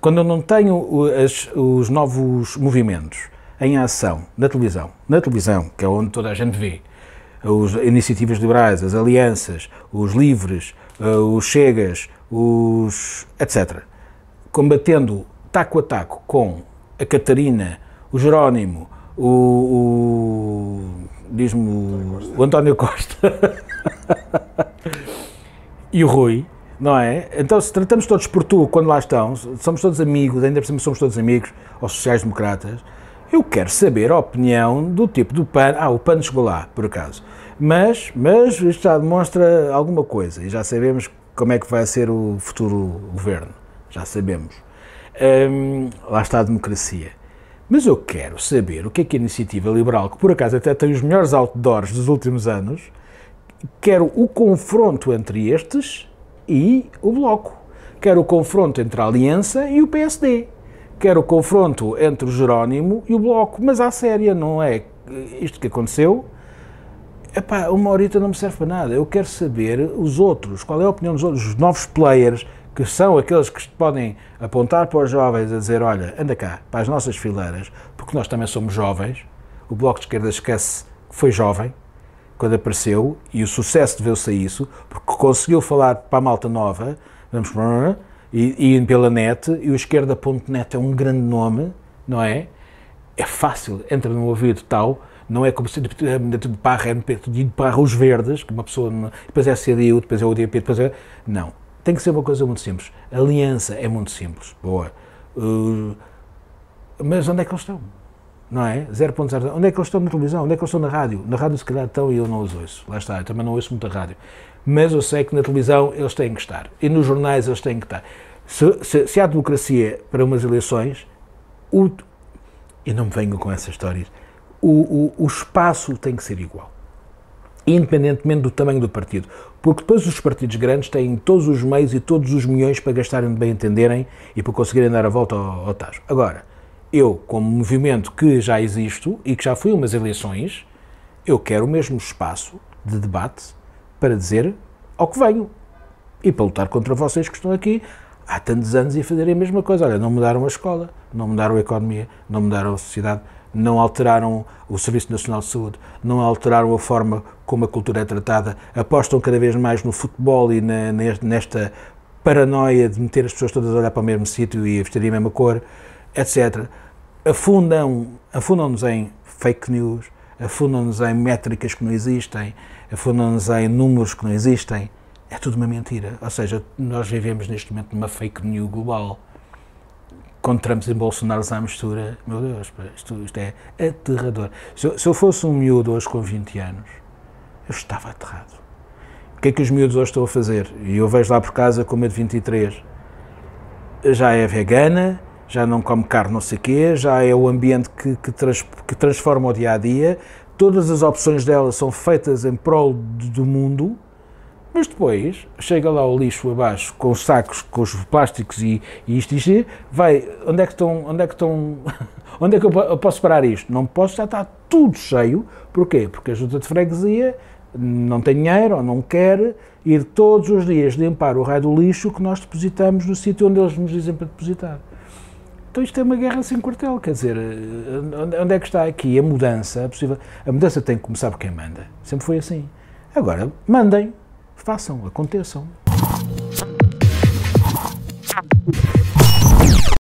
Quando eu não tenho as, os novos movimentos em ação na televisão, na televisão, que é onde toda a gente vê, as iniciativas liberais, as alianças, os livres, eh, os chegas, os etc. Combatendo taco a taco com a Catarina, o Jerónimo, o, o diz-me o, o António Costa e o Rui, não é? Então, se tratamos todos por tu quando lá estão, somos todos amigos, ainda por cima somos todos amigos, ou sociais-democratas, eu quero saber a opinião do tipo do PAN. Ah, o PAN chegou lá, por acaso. Mas, mas isto já demonstra alguma coisa e já sabemos como é que vai ser o futuro governo. Já sabemos. Hum, lá está a democracia. Mas eu quero saber o que é que a iniciativa liberal, que por acaso até tem os melhores outdoors dos últimos anos, quero o confronto entre estes e o Bloco. Quer o confronto entre a Aliança e o PSD. Quer o confronto entre o Jerónimo e o Bloco. Mas à séria, não é isto que aconteceu. Epá, uma horita não me serve para nada. Eu quero saber os outros, qual é a opinião dos outros, os novos players, que são aqueles que podem apontar para os jovens a dizer: olha, anda cá, para as nossas fileiras, porque nós também somos jovens. O Bloco de Esquerda esquece que foi jovem, quando apareceu, e o sucesso deveu-se a isso, porque conseguiu falar para a malta nova, vamos e, e pela net, e o esquerda.net é um grande nome, não é? É fácil, entra no ouvido tal, não é como se tipo, eh, é barra para a para os verdes, que uma pessoa, depois é a CDU, depois é o UDP, depois é... Não, tem que ser uma coisa muito simples. A aliança é muito simples, boa. Uh, mas onde é que eles estão? não é? 0.0. Onde é que eles estão na televisão? Onde é que eles estão na rádio? Na rádio, se calhar, estão e eu não os ouço. Lá está, eu também não ouço muita rádio. Mas eu sei que na televisão eles têm que estar. E nos jornais eles têm que estar. Se, se, se há democracia para umas eleições, o, e não me venho com essas histórias, o, o, o espaço tem que ser igual. Independentemente do tamanho do partido. Porque depois os partidos grandes têm todos os meios e todos os milhões para gastarem de bem entenderem e para conseguirem dar a volta ao, ao Tajo. Agora, eu, como movimento que já existo e que já fui umas eleições, eu quero o mesmo espaço de debate para dizer ao que venho e para lutar contra vocês que estão aqui há tantos anos e fazerem a mesma coisa. Olha, não mudaram a escola, não mudaram a economia, não mudaram a sociedade, não alteraram o Serviço Nacional de Saúde, não alteraram a forma como a cultura é tratada, apostam cada vez mais no futebol e na, nesta paranoia de meter as pessoas todas a olhar para o mesmo sítio e vestir a mesma cor etc., afundam-nos afundam em fake news, afundam-nos em métricas que não existem, afundam-nos em números que não existem. É tudo uma mentira. Ou seja, nós vivemos neste momento numa fake news global. Com Trump e Bolsonaro à mistura, meu Deus, isto, isto é aterrador. Se eu, se eu fosse um miúdo hoje com 20 anos, eu estava aterrado. O que é que os miúdos hoje estão a fazer? E eu vejo lá por casa com uma de 23. Já é vegana, já não come carne, não sei o quê, já é o ambiente que, que, trans, que transforma o dia a dia. Todas as opções dela são feitas em prol de, do mundo, mas depois chega lá o lixo abaixo com os sacos, com os plásticos e, e isto e isto, vai, onde é que estão, onde é que estão, onde é que eu posso parar isto? Não posso, já está tudo cheio, porquê? Porque a junta de freguesia não tem dinheiro ou não quer ir todos os dias limpar o raio do lixo que nós depositamos no sítio onde eles nos dizem para depositar. Então isto é uma guerra sem quartel, quer dizer, eh, onde é que está aqui a mudança? A, possível, a mudança tem que começar por quem manda, sempre foi assim. Agora, mandem, façam, aconteçam.